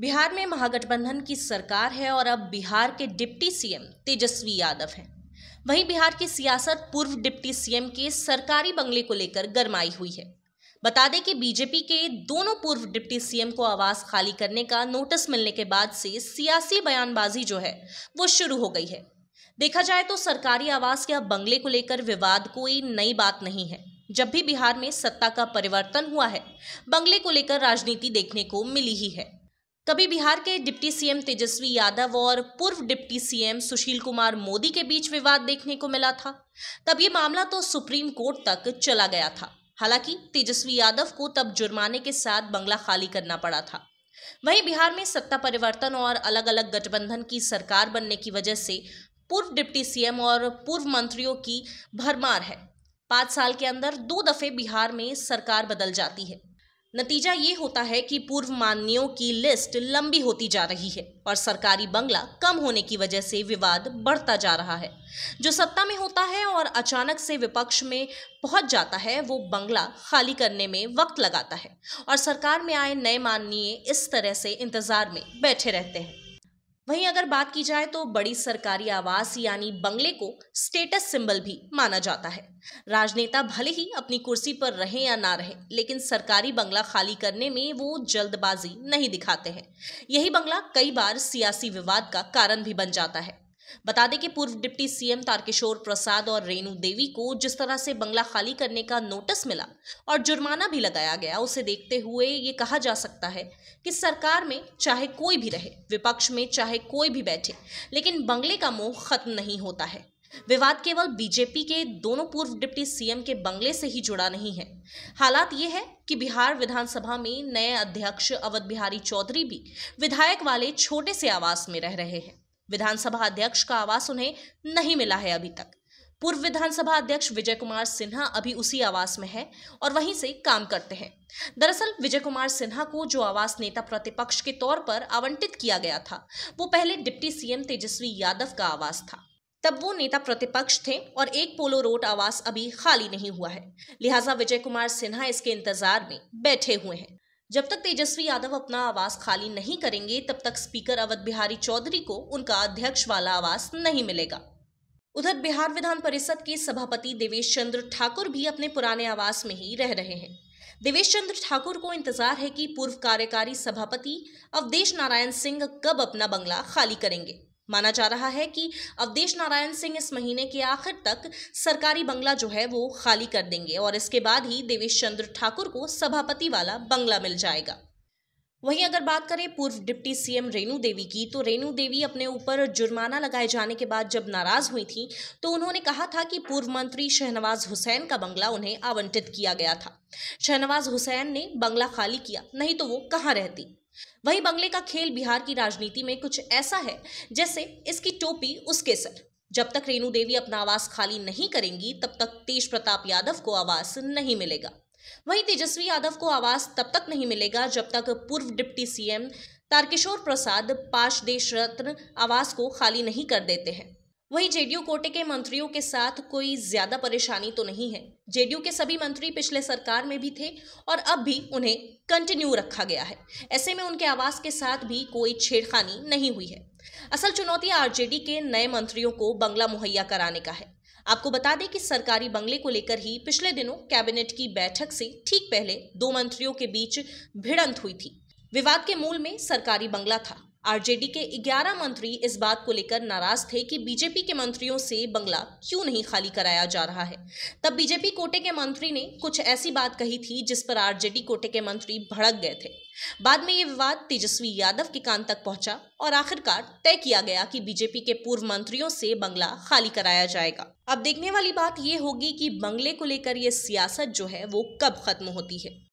बिहार में महागठबंधन की सरकार है और अब बिहार के डिप्टी सीएम तेजस्वी यादव हैं वहीं बिहार की सियासत पूर्व डिप्टी सीएम के सरकारी बंगले को लेकर गरमाई हुई है बता दें कि बीजेपी के दोनों पूर्व डिप्टी सीएम को आवास खाली करने का नोटिस मिलने के बाद से सियासी बयानबाजी जो है वो शुरू हो गई है देखा जाए तो सरकारी आवास या बंगले को लेकर विवाद कोई नई बात नहीं है जब भी बिहार में सत्ता का परिवर्तन हुआ है बंगले को लेकर राजनीति देखने को मिली ही है कभी बिहार के डिप्टी सीएम तेजस्वी यादव और पूर्व डिप्टी सीएम सुशील कुमार मोदी के बीच विवाद देखने को मिला था तब ये मामला तो सुप्रीम कोर्ट तक चला गया था हालांकि तेजस्वी यादव को तब जुर्माने के साथ बंगला खाली करना पड़ा था वहीं बिहार में सत्ता परिवर्तन और अलग अलग गठबंधन की सरकार बनने की वजह से पूर्व डिप्टी सीएम और पूर्व मंत्रियों की भरमार है पाँच साल के अंदर दो दफे बिहार में सरकार बदल जाती है नतीजा ये होता है कि पूर्व माननीयों की लिस्ट लंबी होती जा रही है और सरकारी बंगला कम होने की वजह से विवाद बढ़ता जा रहा है जो सत्ता में होता है और अचानक से विपक्ष में पहुंच जाता है वो बंगला खाली करने में वक्त लगाता है और सरकार में आए नए माननीय इस तरह से इंतजार में बैठे रहते हैं वहीं अगर बात की जाए तो बड़ी सरकारी आवास यानी बंगले को स्टेटस सिंबल भी माना जाता है राजनेता भले ही अपनी कुर्सी पर रहे या ना रहे लेकिन सरकारी बंगला खाली करने में वो जल्दबाजी नहीं दिखाते हैं यही बंगला कई बार सियासी विवाद का कारण भी बन जाता है बता दें कि पूर्व डिप्टी सीएम तारकिशोर प्रसाद और रेणु देवी को जिस तरह से बंगला खाली करने का नोटिस मिला और जुर्माना भी लगाया गया उसे देखते हुए ये कहा जा सकता है कि सरकार में चाहे कोई भी रहे विपक्ष में चाहे कोई भी बैठे लेकिन बंगले का मोह खत्म नहीं होता है विवाद केवल बीजेपी के दोनों पूर्व डिप्टी सीएम के बंगले से ही जुड़ा नहीं है हालात ये है कि बिहार विधानसभा में नए अध्यक्ष अवध बिहारी चौधरी भी विधायक वाले छोटे से आवास में रह रहे हैं विधानसभा अध्यक्ष का आवास उन्हें नहीं मिला है अभी तक पूर्व विधानसभा अध्यक्ष विजय कुमार सिन्हा अभी उसी आवास में है और वहीं से काम करते हैं दरअसल विजय कुमार सिन्हा को जो आवास नेता प्रतिपक्ष के तौर पर आवंटित किया गया था वो पहले डिप्टी सीएम तेजस्वी यादव का आवास था तब वो नेता प्रतिपक्ष थे और एक पोलो रोड आवास अभी खाली नहीं हुआ है लिहाजा विजय कुमार सिन्हा इसके इंतजार में बैठे हुए हैं जब तक तेजस्वी यादव अपना आवास खाली नहीं करेंगे तब तक स्पीकर अवध बिहारी चौधरी को उनका अध्यक्ष वाला आवास नहीं मिलेगा उधर बिहार विधान परिषद के सभापति देवेश चंद्र ठाकुर भी अपने पुराने आवास में ही रह रहे हैं देवेश चंद्र ठाकुर को इंतजार है कि पूर्व कार्यकारी सभापति अवधेश नारायण सिंह कब अपना बंगला खाली करेंगे माना जा रहा है कि अवधेश नारायण सिंह इस महीने के आखिर तक सरकारी बंगला जो है वो खाली कर देंगे और इसके बाद ही देवेश चंद्र ठाकुर को सभापति वाला बंगला मिल जाएगा वहीं अगर बात करें पूर्व डिप्टी सीएम रेणु देवी की तो रेणु देवी अपने ऊपर जुर्माना लगाए जाने के बाद जब नाराज हुई थी तो उन्होंने कहा था कि पूर्व मंत्री शहनवाज हुसैन का बंगला उन्हें आवंटित किया गया था शहनवाज हुसैन ने बंगला खाली किया नहीं तो वो कहाँ रहती वहीं बंगले का खेल बिहार की राजनीति में कुछ ऐसा है जैसे इसकी टोपी उसके सर जब तक रेणु देवी अपना आवास खाली नहीं करेंगी तब तक तेज प्रताप यादव को आवास नहीं मिलेगा वहीं तेजस्वी यादव को आवास तब तक नहीं मिलेगा जब तक पूर्व डिप्टी सीएम तारकिशोर प्रसाद पाश देश रत्न आवास को खाली नहीं कर देते हैं वहीं जेडीयू कोटे के मंत्रियों के साथ कोई ज्यादा परेशानी तो नहीं है जेडीयू के सभी मंत्री पिछले सरकार में भी थे और अब भी उन्हें कंटिन्यू रखा गया है ऐसे में उनके आवास के साथ भी कोई छेड़खानी नहीं हुई है असल चुनौती आरजेडी के नए मंत्रियों को बंगला मुहैया कराने का है आपको बता दें कि सरकारी बंगले को लेकर ही पिछले दिनों कैबिनेट की बैठक से ठीक पहले दो मंत्रियों के बीच भिड़ंत हुई थी विवाद के मूल में सरकारी बंगला था आरजेडी के 11 मंत्री इस बात को लेकर नाराज थे कि बीजेपी के मंत्रियों से बंगला क्यों नहीं खाली कराया जा रहा है तब बीजेपी कोटे के मंत्री ने कुछ ऐसी बात कही थी जिस पर आरजेडी कोटे के मंत्री भड़क गए थे बाद में ये विवाद तेजस्वी यादव के कान तक पहुंचा और आखिरकार तय किया गया कि बीजेपी के पूर्व मंत्रियों से बंगला खाली कराया जाएगा अब देखने वाली बात यह होगी कि बंगले को लेकर यह सियासत जो है वो कब खत्म होती है